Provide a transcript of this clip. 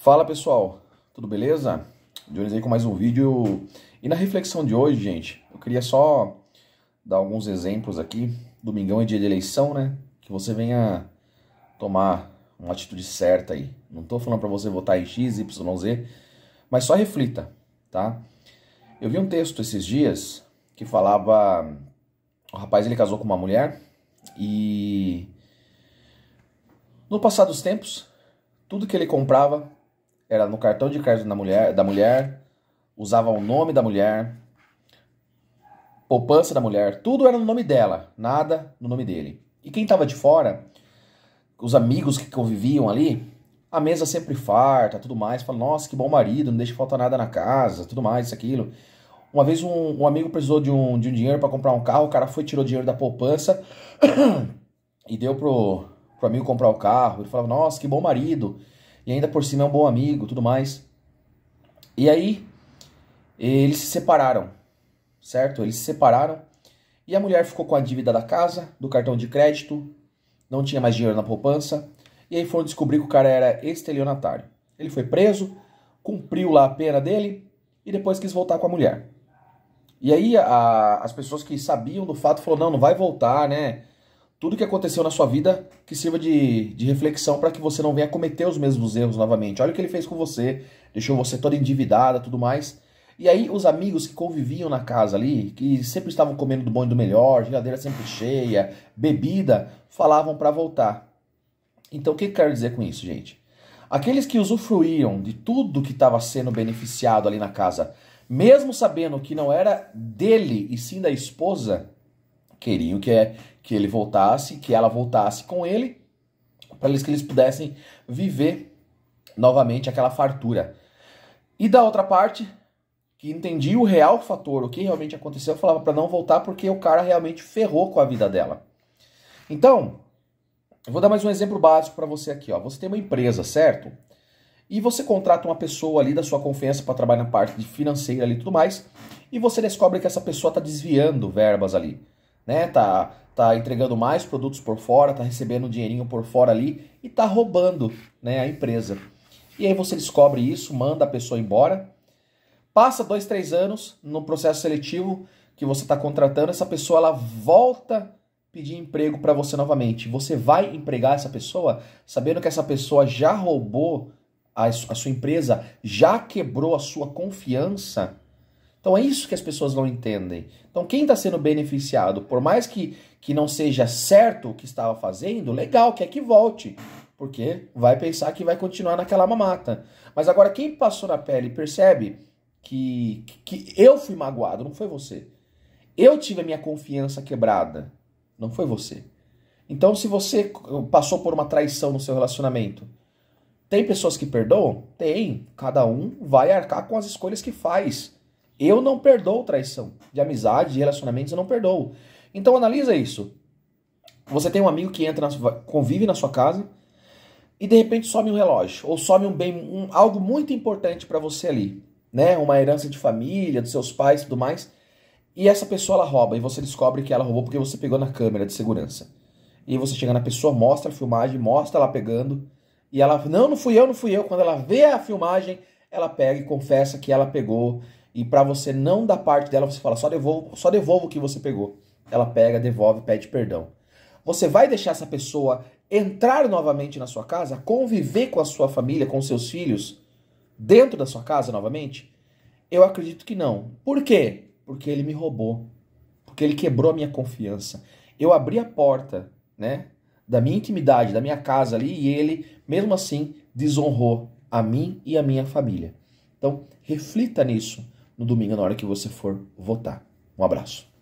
Fala pessoal, tudo beleza? Dionis aí com mais um vídeo. E na reflexão de hoje, gente, eu queria só dar alguns exemplos aqui. Domingão é dia de eleição, né? Que você venha tomar uma atitude certa aí. Não tô falando para você votar em X, Y, Z, mas só reflita, tá? Eu vi um texto esses dias que falava o rapaz ele casou com uma mulher e no passado dos tempos tudo que ele comprava era no cartão de crédito da mulher, da mulher usava o nome da mulher, poupança da mulher, tudo era no nome dela, nada no nome dele. E quem estava de fora, os amigos que conviviam ali, a mesa sempre farta, tudo mais, fala, nossa, que bom marido, não deixa faltar nada na casa, tudo mais, isso, aquilo. Uma vez um, um amigo precisou de um, de um dinheiro para comprar um carro, o cara foi, tirou dinheiro da poupança e deu pro, pro amigo comprar o carro. Ele falava, nossa, que bom marido, e ainda por cima é um bom amigo, tudo mais. E aí eles se separaram, certo? Eles se separaram e a mulher ficou com a dívida da casa, do cartão de crédito, não tinha mais dinheiro na poupança, e aí foram descobrir que o cara era estelionatário. Ele foi preso, cumpriu lá a pena dele e depois quis voltar com a mulher. E aí a, as pessoas que sabiam do fato falaram, não, não vai voltar, né? tudo que aconteceu na sua vida que sirva de, de reflexão para que você não venha cometer os mesmos erros novamente. Olha o que ele fez com você, deixou você toda endividada tudo mais. E aí os amigos que conviviam na casa ali, que sempre estavam comendo do bom e do melhor, geladeira sempre cheia, bebida, falavam para voltar. Então o que eu quero dizer com isso, gente? Aqueles que usufruíam de tudo que estava sendo beneficiado ali na casa, mesmo sabendo que não era dele e sim da esposa, Queriam que, é, que ele voltasse, que ela voltasse com ele, para eles que eles pudessem viver novamente aquela fartura. E da outra parte, que entendi o real fator, o que realmente aconteceu, falava para não voltar porque o cara realmente ferrou com a vida dela. Então, eu vou dar mais um exemplo básico para você aqui, ó. Você tem uma empresa, certo? E você contrata uma pessoa ali da sua confiança para trabalhar na parte de financeira ali e tudo mais, e você descobre que essa pessoa está desviando verbas ali né? Tá, tá entregando mais produtos por fora, tá recebendo um dinheirinho por fora ali e tá roubando, né, a empresa. E aí você descobre isso, manda a pessoa embora. Passa dois, três anos no processo seletivo que você está contratando, essa pessoa ela volta pedir emprego para você novamente. Você vai empregar essa pessoa sabendo que essa pessoa já roubou a, a sua empresa, já quebrou a sua confiança então é isso que as pessoas não entendem. Então quem está sendo beneficiado, por mais que, que não seja certo o que estava fazendo, legal, quer que volte. Porque vai pensar que vai continuar naquela mamata. Mas agora quem passou na pele percebe que, que eu fui magoado, não foi você. Eu tive a minha confiança quebrada, não foi você. Então se você passou por uma traição no seu relacionamento, tem pessoas que perdoam? Tem. Cada um vai arcar com as escolhas que faz. Eu não perdoo traição. De amizade, de relacionamentos, eu não perdoo. Então analisa isso. Você tem um amigo que entra, na, convive na sua casa e de repente some um relógio ou some um bem, um, algo muito importante para você ali, né? Uma herança de família, dos seus pais, tudo mais. E essa pessoa ela rouba e você descobre que ela roubou porque você pegou na câmera de segurança. E você chega na pessoa, mostra a filmagem, mostra ela pegando e ela não, não fui eu, não fui eu. Quando ela vê a filmagem, ela pega e confessa que ela pegou e para você não dar parte dela, você fala só devolvo, só devolvo o que você pegou. Ela pega, devolve, pede perdão. Você vai deixar essa pessoa entrar novamente na sua casa, conviver com a sua família, com seus filhos, dentro da sua casa novamente? Eu acredito que não. Por quê? Porque ele me roubou. Porque ele quebrou a minha confiança. Eu abri a porta, né, da minha intimidade, da minha casa ali e ele, mesmo assim, desonrou a mim e a minha família. Então, reflita nisso no domingo, na hora que você for votar. Um abraço.